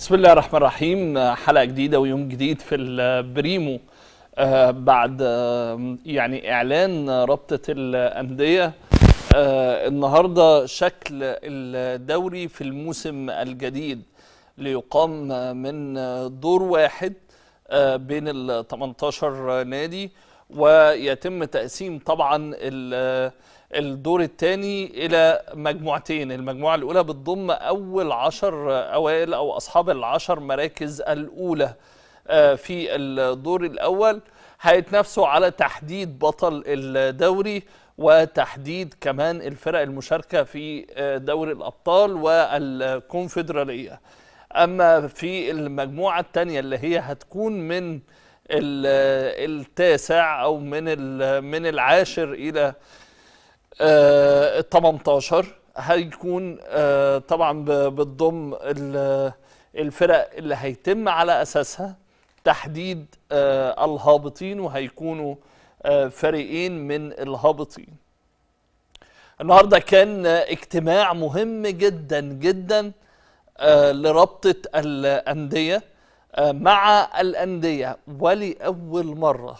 بسم الله الرحمن الرحيم حلقة جديدة ويوم جديد في البريمو آه بعد آه يعني إعلان رابطة الأندية آه النهاردة شكل الدوري في الموسم الجديد ليقام من دور واحد آه، بين ال 18 نادي ويتم تقسيم طبعا ال الدور الثاني الى مجموعتين المجموعه الاولى بتضم اول عشر اوائل او اصحاب العشر مراكز الاولى آه، في الدور الاول هيتنافسوا على تحديد بطل الدوري وتحديد كمان الفرق المشاركه في آه، دوري الابطال والكونفدراليه اما في المجموعه الثانيه اللي هي هتكون من آه، التاسع او من من العاشر الى 18 آه، هيكون آه، طبعا بتضم الفرق اللي هيتم على اساسها تحديد آه، الهابطين وهيكونوا فريقين من الهابطين النهارده كان اجتماع مهم جدا جدا لرابطه الانديه مع الانديه ولاول مره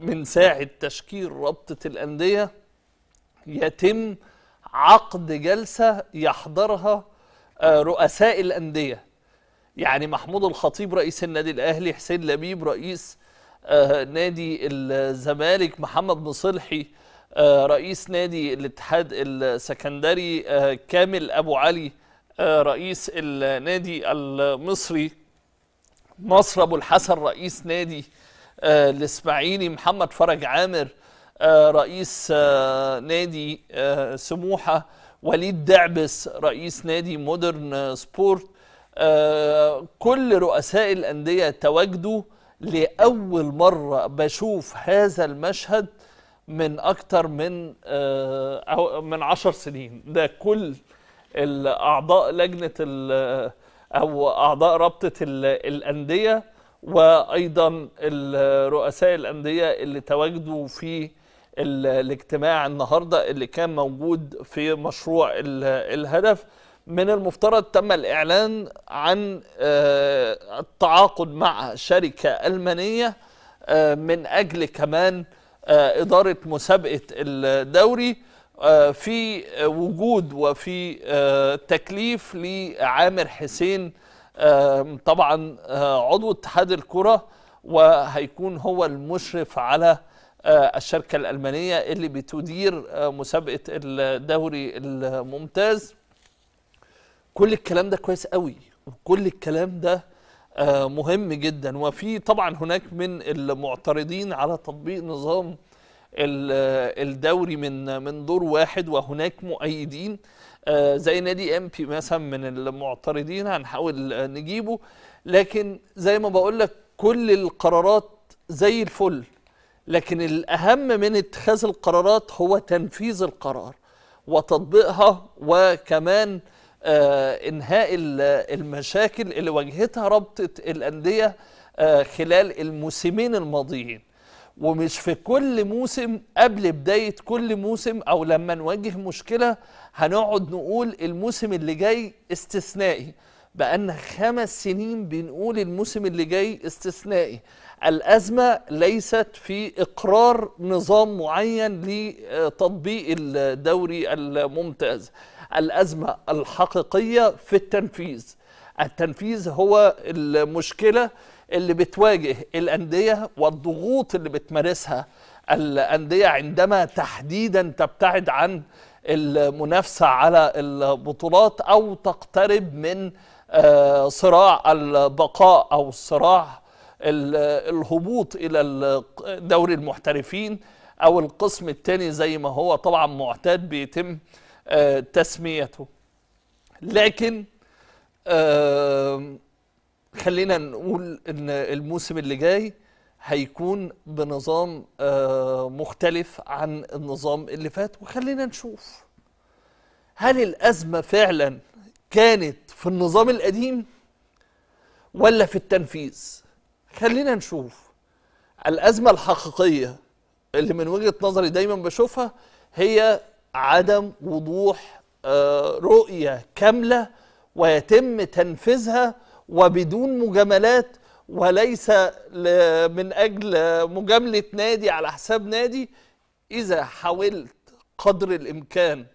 من ساعه تشكيل رابطه الانديه يتم عقد جلسة يحضرها آه، رؤساء الأندية يعني محمود الخطيب رئيس النادي الأهلي حسين لبيب رئيس آه، نادي الزمالك محمد مصلحي آه، رئيس نادي الاتحاد السكندري كامل أبو علي رئيس النادي المصري نصر أبو الحسن رئيس نادي الإسماعيلي محمد فرج عامر رئيس آه، نادي آه، سموحة وليد دعبس رئيس نادي مودرن آه، سبورت كل رؤساء الأندية تواجدوا لأول مرة بشوف هذا المشهد من أكتر من أو من عشر سنين ده كل الأعضاء لجنة أو أعضاء رابطة الأندية وأيضا رؤساء الأندية اللي تواجدوا في الاجتماع النهارده اللي كان موجود في مشروع الهدف من المفترض تم الإعلان عن آه، التعاقد مع شركة ألمانية آه، من أجل كمان آه، إدارة مسابقة الدوري في وجود وفي تكليف لعامر حسين طبعا عضو اتحاد الكرة وهيكون هو المشرف على آه، الشركة الألمانية اللي بتدير آه، مسابقة الدوري الممتاز كل الكلام ده كويس قوي وكل الكلام ده آه، مهم جدا وفي طبعا هناك من المعترضين على تطبيق نظام الدوري من من دور واحد وهناك مؤيدين زي نادي بي مثلا من المعترضين هنحاول نجيبه لكن زي ما بقول لك كل القرارات زي الفل لكن الأهم من اتخاذ القرارات هو تنفيذ القرار وتطبيقها وكمان آه، إنهاء المشاكل اللي واجهتها رابطة الأندية آه، خلال الموسمين الماضيين ومش في كل موسم قبل بداية كل موسم أو لما نواجه مشكلة هنقعد نقول الموسم اللي جاي استثنائي بقالنا خمس سنين بنقول الموسم اللي جاي استثنائي الأزمة ليست في إقرار نظام معين لتطبيق الدوري الممتاز الأزمة الحقيقية في التنفيذ التنفيذ هو المشكلة اللي بتواجه الأندية والضغوط اللي بتمارسها الأندية عندما تحديدا تبتعد عن المنافسة على البطولات أو تقترب من آه، صراع البقاء او صراع الهبوط الى دوري المحترفين او القسم الثاني زي ما هو طبعا معتاد بيتم آه، تسميته لكن آه، خلينا نقول ان الموسم اللي جاي هيكون بنظام مختلف عن النظام اللي فات وخلينا نشوف هل الازمه فعلا كانت في النظام القديم ولا في التنفيذ خلينا نشوف الأزمة الحقيقية اللي من وجهة نظري دايما بشوفها هي عدم وضوح آه، رؤية كاملة ويتم تنفيذها وبدون مجاملات وليس من أجل مجاملة نادي على حساب نادي إذا حاولت قدر الإمكان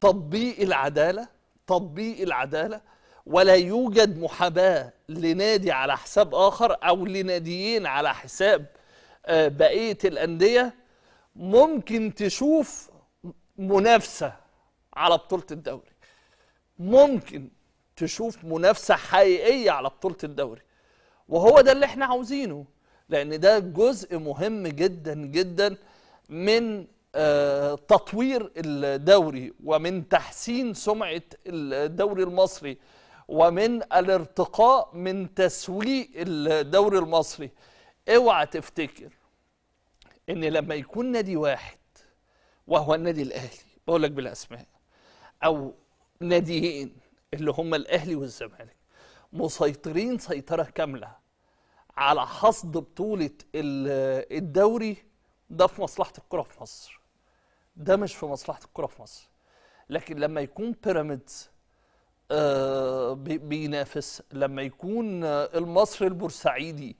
تطبيق العدالة تطبيق العداله ولا يوجد محاباه لنادي على حساب اخر او لناديين على حساب آه، بقيه الانديه ممكن تشوف منافسه على بطوله الدوري ممكن تشوف منافسه حقيقيه على بطوله الدوري وهو ده اللي احنا عاوزينه لان ده جزء مهم جدا جدا من تطوير الدوري ومن تحسين سمعة الدوري المصري ومن الارتقاء من تسويق الدوري المصري اوعى تفتكر ان لما يكون نادي واحد وهو النادي الاهلي بقول لك بالاسماء او ناديين اللي هم الاهلي والزمالك مسيطرين سيطره كامله على حصد بطوله الدوري ده في مصلحه الكره في مصر ده مش في مصلحه الكره في مصر لكن لما يكون بيراميدز آه بينافس لما يكون آه، المصري البورسعيدي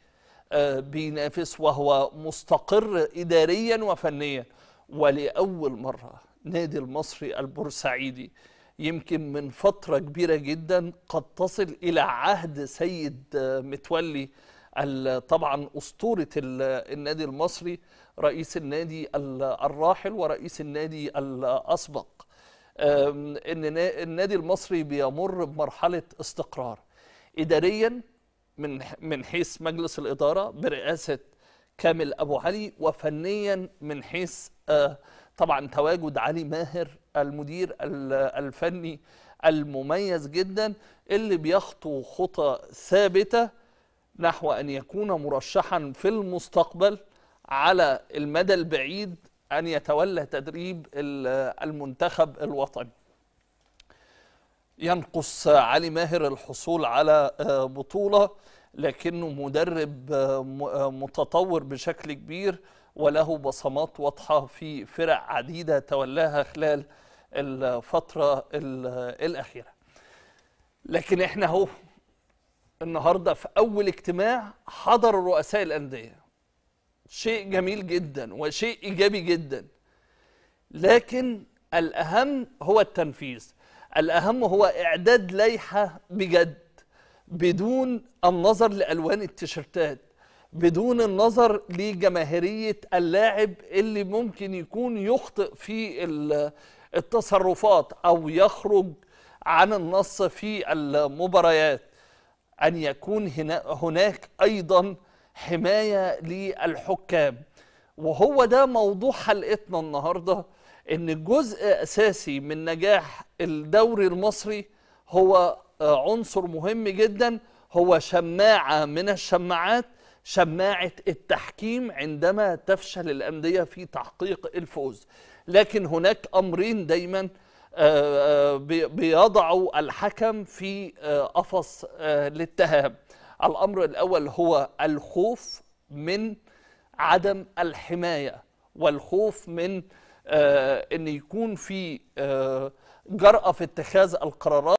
آه بينافس وهو مستقر اداريا وفنيا ولاول مره نادي المصري البورسعيدي يمكن من فتره كبيره جدا قد تصل الى عهد سيد آه، متولي طبعا اسطوره النادي المصري رئيس النادي الراحل ورئيس النادي الاسبق ان النادي المصري بيمر بمرحله استقرار اداريا من من حيث مجلس الاداره برئاسه كامل ابو علي وفنيا من حيث آه، طبعا تواجد علي ماهر المدير الفني المميز جدا اللي بيخطو خطى ثابته نحو ان يكون مرشحا في المستقبل على المدى البعيد ان يتولى تدريب المنتخب الوطني ينقص علي ماهر الحصول على آه، بطوله لكنه مدرب آه، آه، متطور بشكل كبير وله بصمات واضحه في فرق عديده تولاها خلال الفتره الاخيره لكن احنا اهو النهارده في اول اجتماع حضر رؤساء الانديه شيء جميل جدا وشيء ايجابي جدا لكن الاهم هو التنفيذ الاهم هو اعداد لائحه بجد بدون النظر لالوان التيشيرتات بدون النظر لجماهيريه اللاعب اللي ممكن يكون يخطئ في التصرفات او يخرج عن النص في المباريات أن يكون هنا هناك أيضا حماية للحكام وهو ده موضوع حلقتنا النهاردة أن جزء أساسي من نجاح الدوري المصري هو آه، عنصر مهم جدا هو شماعة من الشماعات شماعة التحكيم عندما تفشل الأندية في تحقيق الفوز لكن هناك أمرين دايما آه، آه، بيضعوا الحكم في آه، قفص الاتهام الأمر الأول هو الخوف من عدم الحماية والخوف من أن يكون في جرأة في اتخاذ القرارات